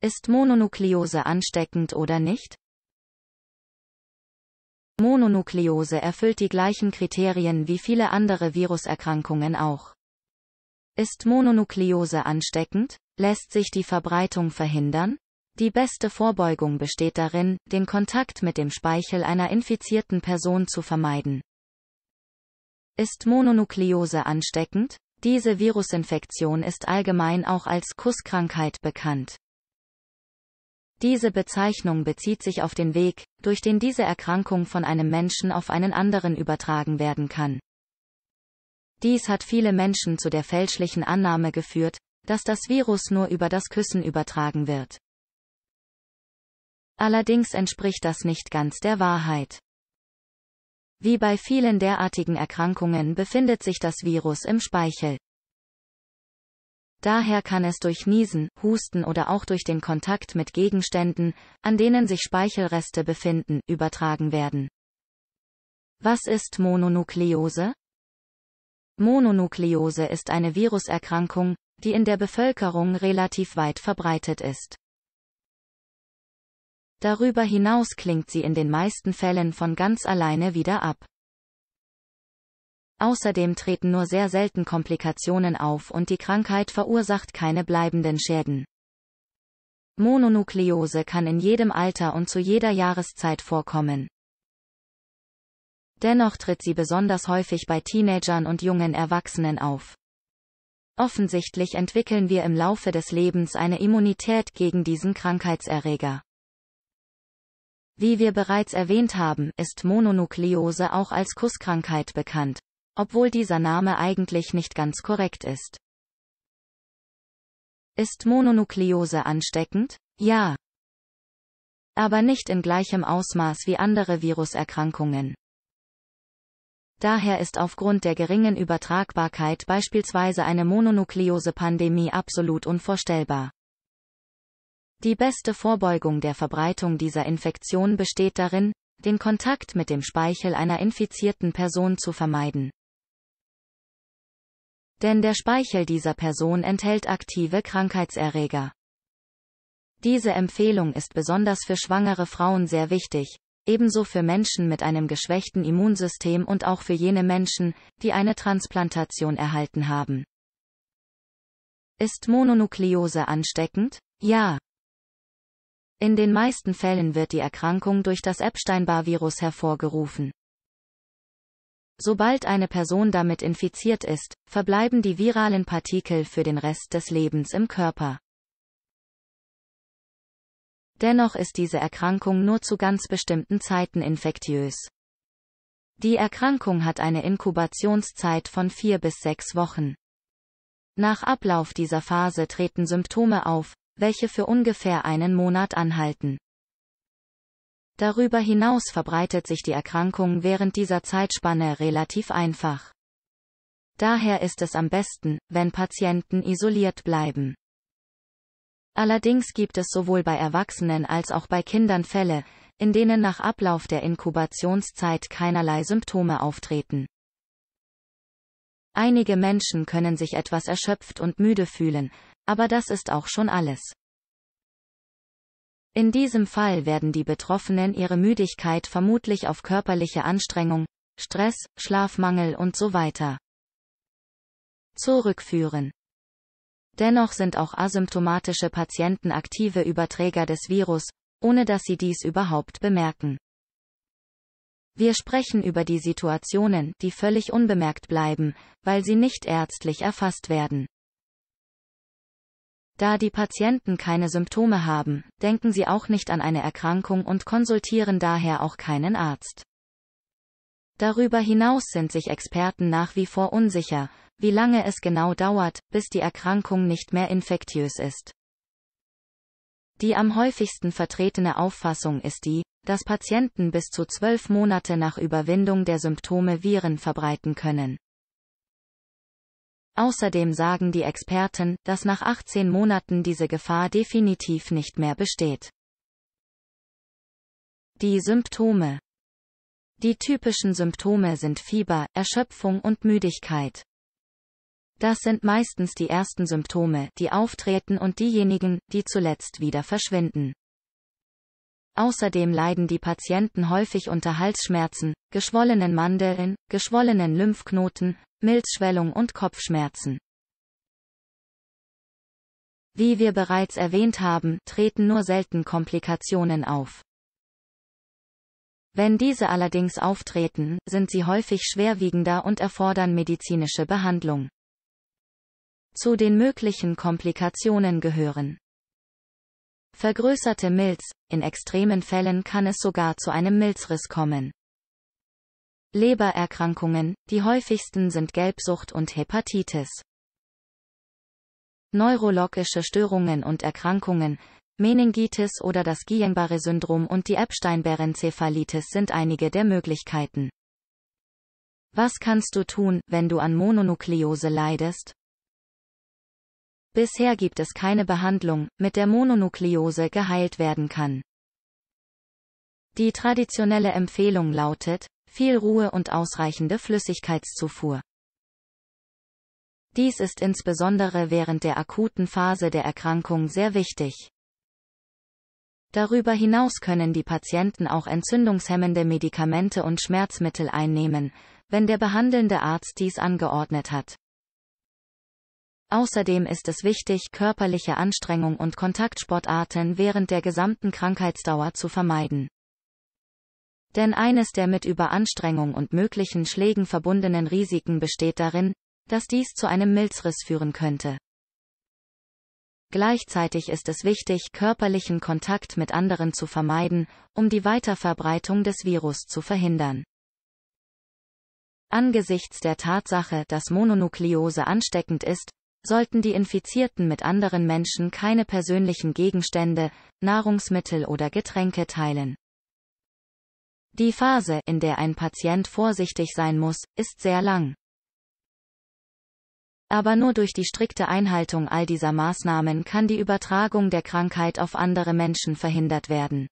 Ist Mononukleose ansteckend oder nicht? Mononukleose erfüllt die gleichen Kriterien wie viele andere Viruserkrankungen auch. Ist Mononukleose ansteckend? Lässt sich die Verbreitung verhindern? Die beste Vorbeugung besteht darin, den Kontakt mit dem Speichel einer infizierten Person zu vermeiden. Ist Mononukleose ansteckend? Diese Virusinfektion ist allgemein auch als Kusskrankheit bekannt. Diese Bezeichnung bezieht sich auf den Weg, durch den diese Erkrankung von einem Menschen auf einen anderen übertragen werden kann. Dies hat viele Menschen zu der fälschlichen Annahme geführt, dass das Virus nur über das Küssen übertragen wird. Allerdings entspricht das nicht ganz der Wahrheit. Wie bei vielen derartigen Erkrankungen befindet sich das Virus im Speichel. Daher kann es durch Niesen, Husten oder auch durch den Kontakt mit Gegenständen, an denen sich Speichelreste befinden, übertragen werden. Was ist Mononukleose? Mononukleose ist eine Viruserkrankung, die in der Bevölkerung relativ weit verbreitet ist. Darüber hinaus klingt sie in den meisten Fällen von ganz alleine wieder ab. Außerdem treten nur sehr selten Komplikationen auf und die Krankheit verursacht keine bleibenden Schäden. Mononukleose kann in jedem Alter und zu jeder Jahreszeit vorkommen. Dennoch tritt sie besonders häufig bei Teenagern und jungen Erwachsenen auf. Offensichtlich entwickeln wir im Laufe des Lebens eine Immunität gegen diesen Krankheitserreger. Wie wir bereits erwähnt haben, ist Mononukleose auch als Kusskrankheit bekannt obwohl dieser Name eigentlich nicht ganz korrekt ist. Ist Mononukleose ansteckend? Ja. Aber nicht in gleichem Ausmaß wie andere Viruserkrankungen. Daher ist aufgrund der geringen Übertragbarkeit beispielsweise eine Mononukleose-Pandemie absolut unvorstellbar. Die beste Vorbeugung der Verbreitung dieser Infektion besteht darin, den Kontakt mit dem Speichel einer infizierten Person zu vermeiden. Denn der Speichel dieser Person enthält aktive Krankheitserreger. Diese Empfehlung ist besonders für schwangere Frauen sehr wichtig, ebenso für Menschen mit einem geschwächten Immunsystem und auch für jene Menschen, die eine Transplantation erhalten haben. Ist Mononukleose ansteckend? Ja. In den meisten Fällen wird die Erkrankung durch das Epstein-Barr-Virus hervorgerufen. Sobald eine Person damit infiziert ist, verbleiben die viralen Partikel für den Rest des Lebens im Körper. Dennoch ist diese Erkrankung nur zu ganz bestimmten Zeiten infektiös. Die Erkrankung hat eine Inkubationszeit von vier bis sechs Wochen. Nach Ablauf dieser Phase treten Symptome auf, welche für ungefähr einen Monat anhalten. Darüber hinaus verbreitet sich die Erkrankung während dieser Zeitspanne relativ einfach. Daher ist es am besten, wenn Patienten isoliert bleiben. Allerdings gibt es sowohl bei Erwachsenen als auch bei Kindern Fälle, in denen nach Ablauf der Inkubationszeit keinerlei Symptome auftreten. Einige Menschen können sich etwas erschöpft und müde fühlen, aber das ist auch schon alles. In diesem Fall werden die Betroffenen ihre Müdigkeit vermutlich auf körperliche Anstrengung, Stress, Schlafmangel und so weiter zurückführen. Dennoch sind auch asymptomatische Patienten aktive Überträger des Virus, ohne dass sie dies überhaupt bemerken. Wir sprechen über die Situationen, die völlig unbemerkt bleiben, weil sie nicht ärztlich erfasst werden. Da die Patienten keine Symptome haben, denken sie auch nicht an eine Erkrankung und konsultieren daher auch keinen Arzt. Darüber hinaus sind sich Experten nach wie vor unsicher, wie lange es genau dauert, bis die Erkrankung nicht mehr infektiös ist. Die am häufigsten vertretene Auffassung ist die, dass Patienten bis zu zwölf Monate nach Überwindung der Symptome Viren verbreiten können. Außerdem sagen die Experten, dass nach 18 Monaten diese Gefahr definitiv nicht mehr besteht. Die Symptome Die typischen Symptome sind Fieber, Erschöpfung und Müdigkeit. Das sind meistens die ersten Symptome, die auftreten und diejenigen, die zuletzt wieder verschwinden. Außerdem leiden die Patienten häufig unter Halsschmerzen, geschwollenen Mandeln, geschwollenen Lymphknoten, Milzschwellung und Kopfschmerzen. Wie wir bereits erwähnt haben, treten nur selten Komplikationen auf. Wenn diese allerdings auftreten, sind sie häufig schwerwiegender und erfordern medizinische Behandlung. Zu den möglichen Komplikationen gehören Vergrößerte Milz, in extremen Fällen kann es sogar zu einem Milzriss kommen. Lebererkrankungen, die häufigsten sind Gelbsucht und Hepatitis. Neurologische Störungen und Erkrankungen, Meningitis oder das Guillain-Barré-Syndrom und die Epstein-Barr-Enzephalitis sind einige der Möglichkeiten. Was kannst du tun, wenn du an Mononukleose leidest? Bisher gibt es keine Behandlung, mit der Mononukleose geheilt werden kann. Die traditionelle Empfehlung lautet, viel Ruhe und ausreichende Flüssigkeitszufuhr. Dies ist insbesondere während der akuten Phase der Erkrankung sehr wichtig. Darüber hinaus können die Patienten auch entzündungshemmende Medikamente und Schmerzmittel einnehmen, wenn der behandelnde Arzt dies angeordnet hat. Außerdem ist es wichtig, körperliche Anstrengung und Kontaktsportarten während der gesamten Krankheitsdauer zu vermeiden. Denn eines der mit Überanstrengung und möglichen Schlägen verbundenen Risiken besteht darin, dass dies zu einem Milzriss führen könnte. Gleichzeitig ist es wichtig, körperlichen Kontakt mit anderen zu vermeiden, um die Weiterverbreitung des Virus zu verhindern. Angesichts der Tatsache, dass Mononukleose ansteckend ist, sollten die Infizierten mit anderen Menschen keine persönlichen Gegenstände, Nahrungsmittel oder Getränke teilen. Die Phase, in der ein Patient vorsichtig sein muss, ist sehr lang. Aber nur durch die strikte Einhaltung all dieser Maßnahmen kann die Übertragung der Krankheit auf andere Menschen verhindert werden.